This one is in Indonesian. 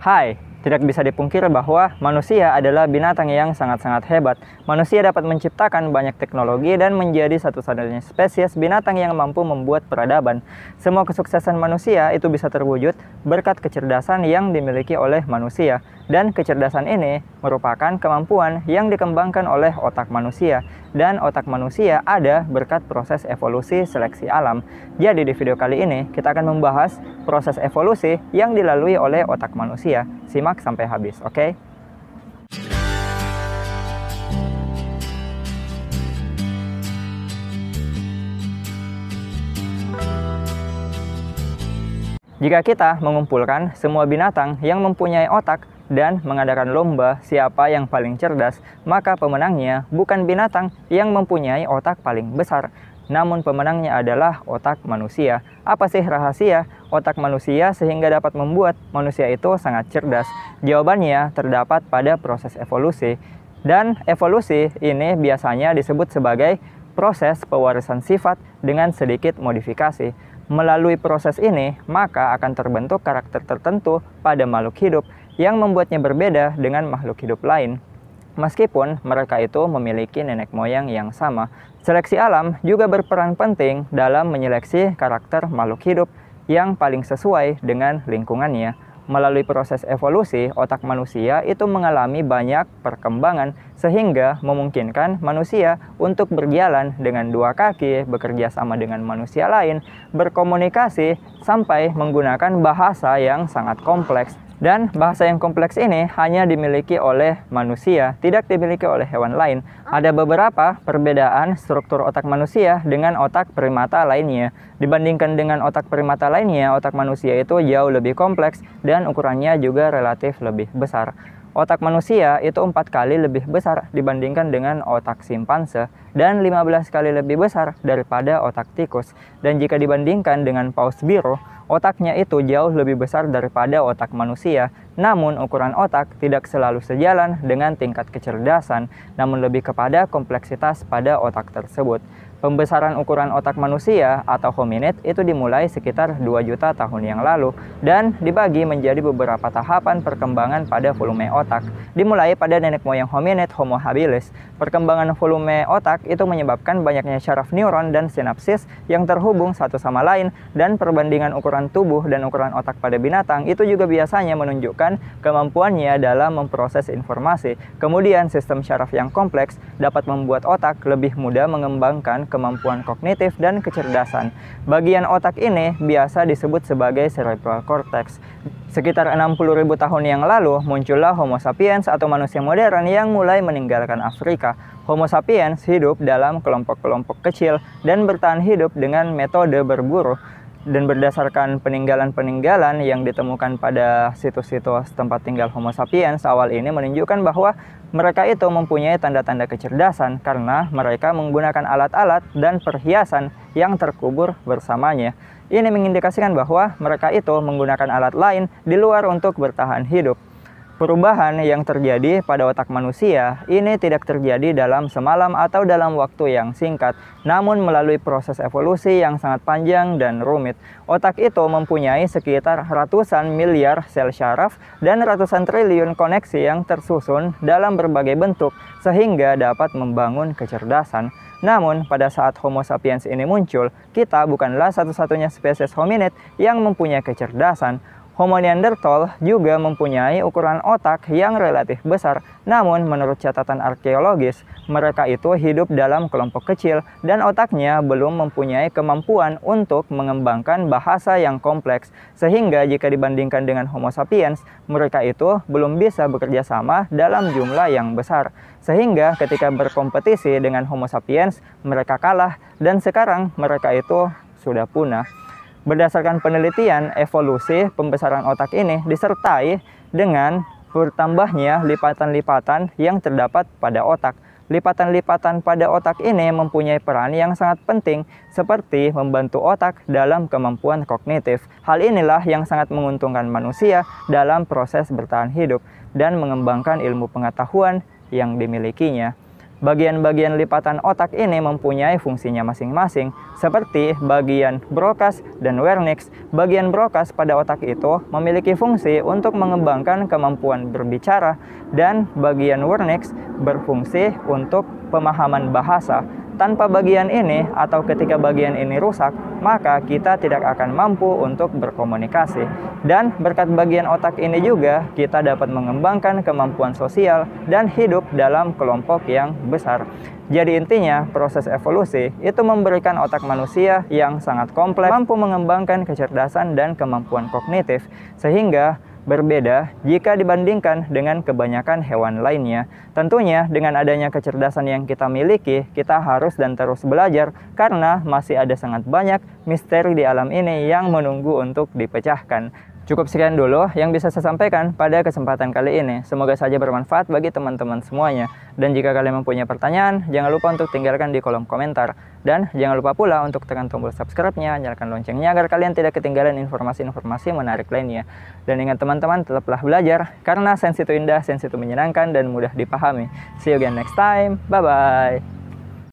Hai, tidak bisa dipungkir bahwa manusia adalah binatang yang sangat-sangat hebat. Manusia dapat menciptakan banyak teknologi dan menjadi satu-satunya spesies binatang yang mampu membuat peradaban. Semua kesuksesan manusia itu bisa terwujud berkat kecerdasan yang dimiliki oleh manusia. Dan kecerdasan ini merupakan kemampuan yang dikembangkan oleh otak manusia dan otak manusia ada berkat proses evolusi seleksi alam. Jadi di video kali ini kita akan membahas proses evolusi yang dilalui oleh otak manusia. Simak sampai habis, oke? Okay? Jika kita mengumpulkan semua binatang yang mempunyai otak, dan mengadakan lomba siapa yang paling cerdas, maka pemenangnya bukan binatang yang mempunyai otak paling besar, namun pemenangnya adalah otak manusia. Apa sih rahasia otak manusia sehingga dapat membuat manusia itu sangat cerdas? Jawabannya terdapat pada proses evolusi. Dan evolusi ini biasanya disebut sebagai proses pewarisan sifat dengan sedikit modifikasi. Melalui proses ini, maka akan terbentuk karakter tertentu pada makhluk hidup yang membuatnya berbeda dengan makhluk hidup lain. Meskipun mereka itu memiliki nenek moyang yang sama, seleksi alam juga berperan penting dalam menyeleksi karakter makhluk hidup yang paling sesuai dengan lingkungannya. Melalui proses evolusi, otak manusia itu mengalami banyak perkembangan sehingga memungkinkan manusia untuk berjalan dengan dua kaki, bekerja sama dengan manusia lain, berkomunikasi, sampai menggunakan bahasa yang sangat kompleks. Dan bahasa yang kompleks ini hanya dimiliki oleh manusia, tidak dimiliki oleh hewan lain. Ada beberapa perbedaan struktur otak manusia dengan otak primata lainnya. Dibandingkan dengan otak primata lainnya, otak manusia itu jauh lebih kompleks dan ukurannya juga relatif lebih besar. Otak manusia itu empat kali lebih besar dibandingkan dengan otak simpanse dan 15 kali lebih besar daripada otak tikus. Dan jika dibandingkan dengan paus biru, otaknya itu jauh lebih besar daripada otak manusia namun, ukuran otak tidak selalu sejalan dengan tingkat kecerdasan, namun lebih kepada kompleksitas pada otak tersebut. Pembesaran ukuran otak manusia atau hominid itu dimulai sekitar 2 juta tahun yang lalu dan dibagi menjadi beberapa tahapan perkembangan pada volume otak. Dimulai pada nenek moyang hominid Homo habilis, perkembangan volume otak itu menyebabkan banyaknya syaraf neuron dan sinapsis yang terhubung satu sama lain dan perbandingan ukuran tubuh dan ukuran otak pada binatang itu juga biasanya menunjukkan kemampuannya dalam memproses informasi. Kemudian, sistem syaraf yang kompleks dapat membuat otak lebih mudah mengembangkan kemampuan kognitif dan kecerdasan. Bagian otak ini biasa disebut sebagai cerebral cortex. Sekitar 60.000 tahun yang lalu, muncullah Homo sapiens atau manusia modern yang mulai meninggalkan Afrika. Homo sapiens hidup dalam kelompok-kelompok kecil dan bertahan hidup dengan metode berburu dan berdasarkan peninggalan-peninggalan yang ditemukan pada situs-situs tempat tinggal Homo sapiens awal ini menunjukkan bahwa mereka itu mempunyai tanda-tanda kecerdasan karena mereka menggunakan alat-alat dan perhiasan yang terkubur bersamanya. Ini mengindikasikan bahwa mereka itu menggunakan alat lain di luar untuk bertahan hidup. Perubahan yang terjadi pada otak manusia ini tidak terjadi dalam semalam atau dalam waktu yang singkat, namun melalui proses evolusi yang sangat panjang dan rumit. Otak itu mempunyai sekitar ratusan miliar sel syaraf dan ratusan triliun koneksi yang tersusun dalam berbagai bentuk sehingga dapat membangun kecerdasan. Namun, pada saat Homo sapiens ini muncul, kita bukanlah satu-satunya spesies hominid yang mempunyai kecerdasan. Homo neanderthal juga mempunyai ukuran otak yang relatif besar, namun menurut catatan arkeologis, mereka itu hidup dalam kelompok kecil dan otaknya belum mempunyai kemampuan untuk mengembangkan bahasa yang kompleks, sehingga jika dibandingkan dengan Homo sapiens, mereka itu belum bisa bekerja sama dalam jumlah yang besar. Sehingga ketika berkompetisi dengan Homo sapiens, mereka kalah dan sekarang mereka itu sudah punah. Berdasarkan penelitian evolusi pembesaran otak ini disertai dengan bertambahnya lipatan-lipatan yang terdapat pada otak. Lipatan-lipatan pada otak ini mempunyai peran yang sangat penting seperti membantu otak dalam kemampuan kognitif. Hal inilah yang sangat menguntungkan manusia dalam proses bertahan hidup dan mengembangkan ilmu pengetahuan yang dimilikinya. Bagian-bagian lipatan otak ini mempunyai fungsinya masing-masing, seperti bagian Broca's dan Wernicke's. Bagian Broca's pada otak itu memiliki fungsi untuk mengembangkan kemampuan berbicara, dan bagian Wernicke's berfungsi untuk pemahaman bahasa. Tanpa bagian ini atau ketika bagian ini rusak, maka kita tidak akan mampu untuk berkomunikasi. Dan berkat bagian otak ini juga kita dapat mengembangkan kemampuan sosial dan hidup dalam kelompok yang besar. Jadi intinya, proses evolusi itu memberikan otak manusia yang sangat kompleks mampu mengembangkan kecerdasan dan kemampuan kognitif sehingga Berbeda jika dibandingkan dengan kebanyakan hewan lainnya. Tentunya dengan adanya kecerdasan yang kita miliki, kita harus dan terus belajar karena masih ada sangat banyak misteri di alam ini yang menunggu untuk dipecahkan. Cukup sekian dulu yang bisa saya sampaikan pada kesempatan kali ini. Semoga saja bermanfaat bagi teman-teman semuanya. Dan jika kalian mempunyai pertanyaan, jangan lupa untuk tinggalkan di kolom komentar. Dan jangan lupa pula untuk tekan tombol subscribe-nya, nyalakan loncengnya agar kalian tidak ketinggalan informasi-informasi menarik lainnya. Dan ingat teman-teman, tetaplah belajar, karena sensi itu indah, sensi itu menyenangkan, dan mudah dipahami. See you again next time. Bye-bye.